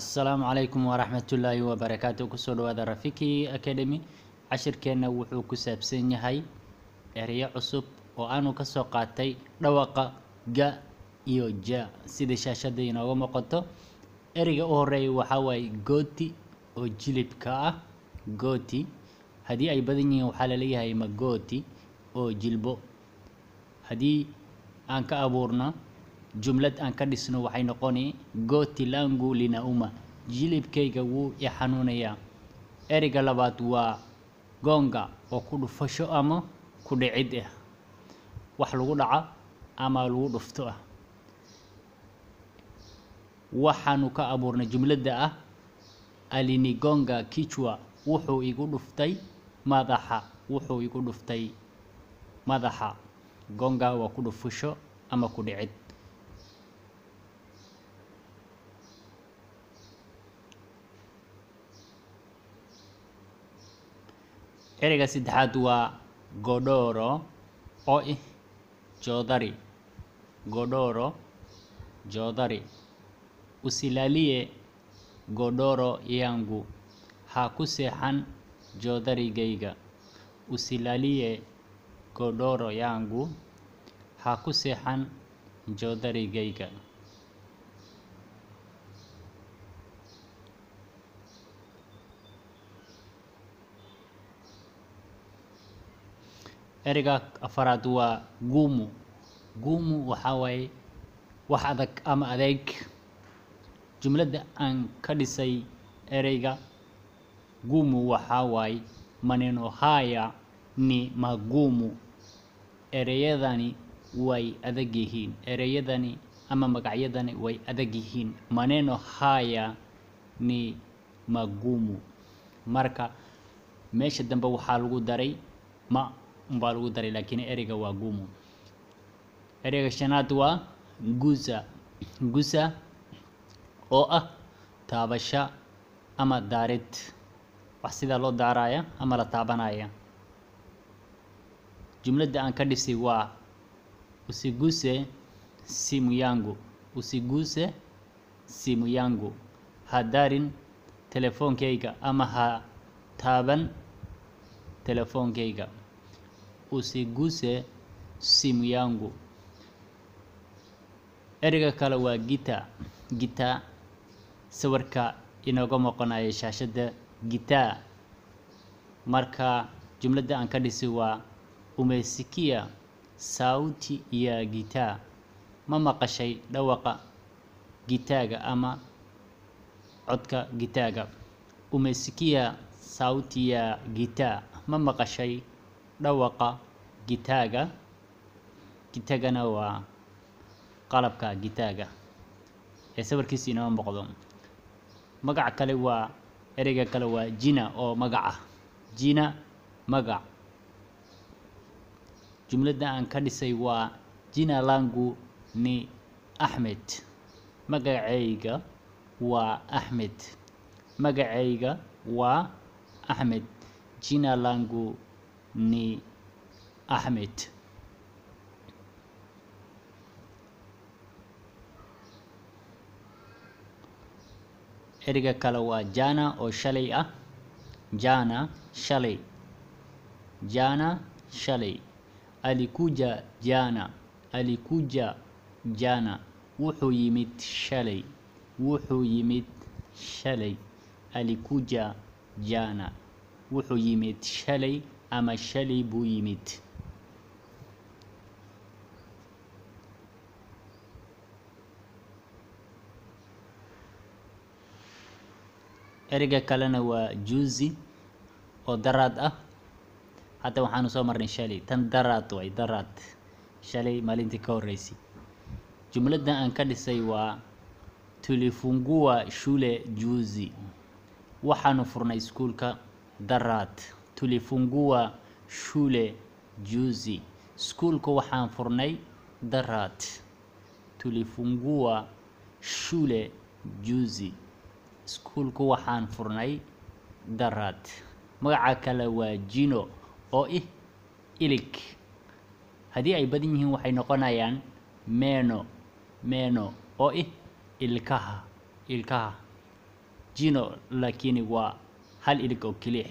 assalaamu calaykum waraxmatullaahi wabarakaatu kusoo dhawaada rafiki academy cashirkeenna wuxuu ku saabsan yahay ereyo cusub oo aanu kasoo qaatay dhawaqa ga iyo ja sida shaashada inooga muuqato ereyga u horeeya waxaa waaye gooti oo jilibka ah gooti haddii ay badan yihiin waxaa laleeyahay magooti oo jilbo haddii aan ka abuurna jumlad aan ka dhisno waxay noqoni gooti langu linauma jilibkayga wuu i xanuunayaa ereyga labaad waa goonga oo ku dhufasho ama ku dhicid ah wax lagu dhaco ama lagu dhufto ah waxaanu ka abuurnay jumladda ah alinigonga kichwa wuxuu igu dhuftay madaxa wuxuu igu dhuftay madaxa gonga waa ku dhufasho ama ku dhicid ereyga saddexaad waa godoro oo ah joodari godoro joodari usilaliye godoro yangu ha ku seexan joodarigayga usilaliye godoro yangu ha ku seexan joodarigayga ereyga afaraad waa guumu guumu waxaa waaye wax adag ama adeeg jumladda aan ka dhisay ereyga guumu waxaa waaye maneno haya ni maguumu ereyadani way adag yihiin ereyadani ama magacyadani way adag yihiin maneno haya ni magumu marka meesha dambe waxaa lagu daray ma umbaa lagu daray laakiin ereyga waa gumu ereyga shanaad waa gusa gusa oo ah taabasha ama daarid wax sidaa loo daaraaya ama la taabanaya jumladda aan ka dhisay waa usiguse simuyangu yangu usiguse simu ha daarin telefoonkayga ama ha taaban telefoonkayga usiguse simu yangu. Ereyga kale waa gita Guitar sawirka inooga muuqanayo shaashadda guitar. Marka jumladda aan ka dhisi waa umesikia sauti ya guitar. Ma maqashay dhawaqa gitaaga ama codka gitaaga? Umesikia sauti ya guitar. Ma maqashay dhawaqa gitaaga gitaagana waa qalabka gitaaga ee sawirkiisa inoo muuqdo magac kale waa ereyga kale waa jina oo magac ah jina magac jumladda aan ka dhisay waa jina langu ni axmed magacayga waa axmed magacayga waa axmed jina langu ni Ahmed. eriga kale waa jana oo shalay ah jana shalay jana shalay alikuja jana alikuja jana wuxuu yimid shalay wuxuu yimid shalay alikuja jana wuxuu yimid shalay ama shalay buu yimid ereyga kalena waa juzi oo daraad ah hadda waxaanu soo marnay shalay tan daraad way daraad shalay maalintii ka horreysay jumladdan aan ka dhisay waa tulifungua shule juzi waxaanu furnay iskuulka daraad tulifungua shule juzi. Iskuulka waxaan furnay daraad. Tulifungua shule juzi. Iskuulka waxaan furnay daraad. Magaca kale waa Jino oo ih ilig. Haddii ay badan yihiin waxay noqonayaan meno meno oo ih ilkaha ilkaha. Jino lakiin waa hal ilig oo keliya.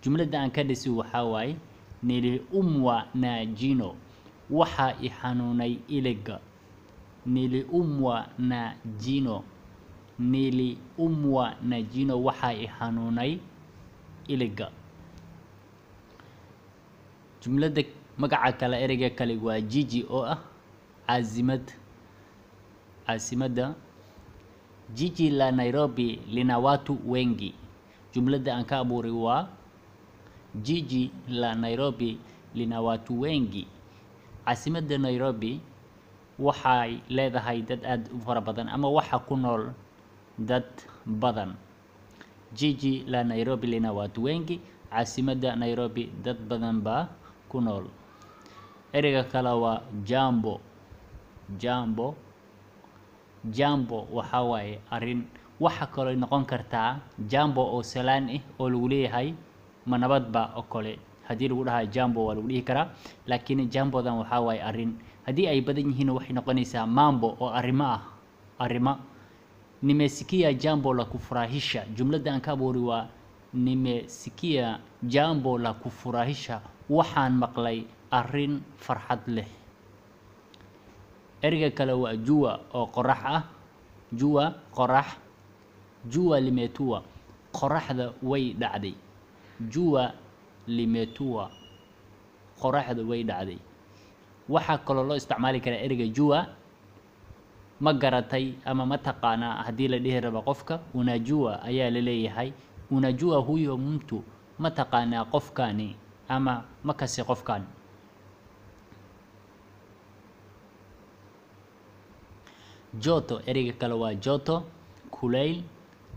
jumladda aan ka dhisi waxaa waaye niliumwa naajino waxaa i xanuunay ilig niliumwa naajino niliumwa naajino waxaa i xanuunay iliga jumladda magaca kale ereyga kale waa jiji oo ah caasimad caasimadda jiji la nairobi linawatu wengi jumladda aan ka abuuray waa Jiji la Nairobi lina watu wengi. Caasimadda Nairobi waxay leedahay dad aad u fara badan ama waxaa ku nool dad badan. Jiji la Nairobi lina watu wengi. Caasimadda Nairobi dad badan baa ku nool. Ereyga kale waa jambo. Jambo. Jambo waxaa waaye arrin. Waxaa kaloo noqon kartaa jambo oo salaan ah oo lagu leeyahay ma nabadba oo kale haddii lagu dhahaa jambo waa lagu dhihi karaa laakiin jambodan waxaa waaye arrin haddii ay badan yihiin waxay noqonaysaa mambo oo arrimo ah arrimo nimesikia jambo la kufurahisha jumladda aan ka abuuri waa nimesikia jambo la kufurahisha waxaan maqlay arrin farxad leh erga kale waa juwa oo qorax ah juwa qorax juwa limetua qoraxda way dhacday jua limetua qoraxdu way dhacday waxaa kaloo loo isticmaali karaa ereyga juwa ma garatay ama ma taqaanaa haddii la dhihi raba qofka unajua ayaa la leeyahay unajua huyo mumtu ma taqaanaa qofkaani ama ma kasi qofkan joto ereyga kale waa joto kulayl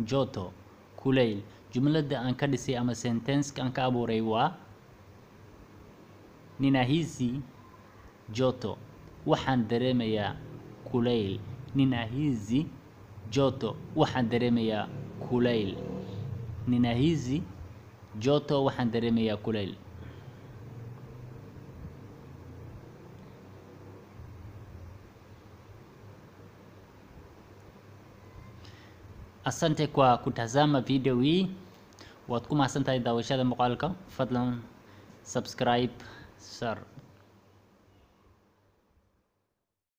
joto kulayl jumlada aan ka dhisay ama sentenska aan ka abuuray waa ninahizi joto waxaan dareemayaa kulayl ninahizi joto waxaan dareemayaa kulayl ninahizi joto waxaan dareemayaa kulayl Asante kwa kutazama video hii. Waad ku mahadsantahay daawashada muuqaalka. Fadlan subscribe share